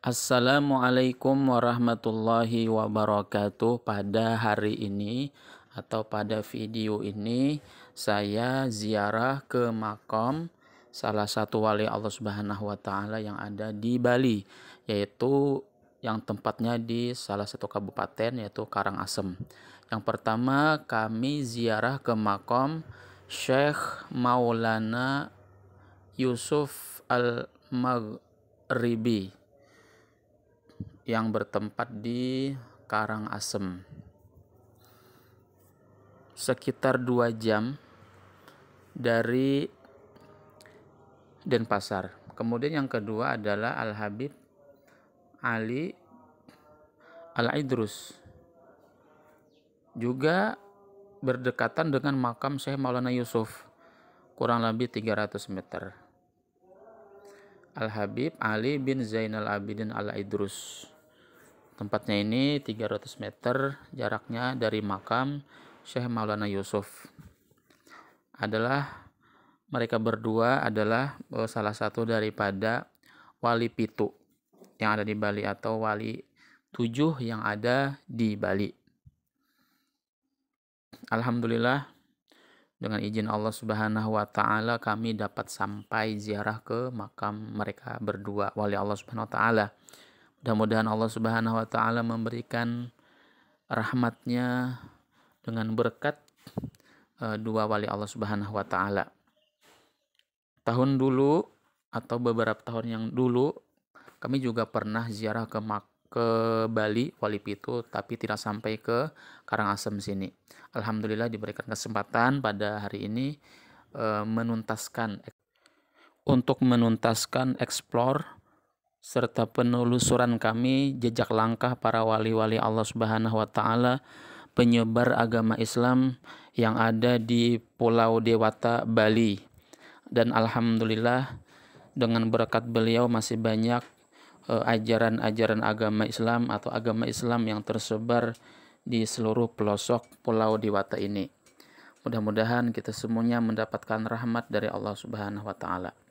Assalamualaikum warahmatullahi wabarakatuh. Pada hari ini atau pada video ini saya ziarah ke makam salah satu wali Allah Subhanahu wa taala yang ada di Bali yaitu yang tempatnya di salah satu kabupaten yaitu Karangasem. Yang pertama kami ziarah ke makam Syekh Maulana Yusuf Al-Maghribi yang bertempat di Karangasem. Sekitar dua jam dari Denpasar. Kemudian yang kedua adalah Al Habib Ali Al Idrus. Juga berdekatan dengan makam Syekh Maulana Yusuf. Kurang lebih 300 meter. Al Habib Ali bin Zainal Abidin Al Idrus. Tempatnya ini 300 meter jaraknya dari makam Syekh Maulana Yusuf. Adalah mereka berdua adalah eh, salah satu daripada wali pitu yang ada di Bali atau wali tujuh yang ada di Bali. Alhamdulillah dengan izin Allah Subhanahu wa taala kami dapat sampai ziarah ke makam mereka berdua wali Allah Subhanahu wa taala Mudah-mudahan Allah Subhanahu wa taala memberikan rahmatnya dengan berkat e, dua wali Allah Subhanahu wa taala. Tahun dulu atau beberapa tahun yang dulu kami juga pernah ziarah ke Mak ke Bali Wali Pitu tapi tidak sampai ke Karangasem sini. Alhamdulillah diberikan kesempatan pada hari ini e, menuntaskan untuk menuntaskan eksplor serta penelusuran kami jejak langkah para wali-wali Allah Subhanahu wa taala penyebar agama Islam yang ada di Pulau Dewata Bali. Dan alhamdulillah dengan berkat beliau masih banyak eh, ajaran-ajaran agama Islam atau agama Islam yang tersebar di seluruh pelosok Pulau Dewata ini. Mudah-mudahan kita semuanya mendapatkan rahmat dari Allah Subhanahu wa taala.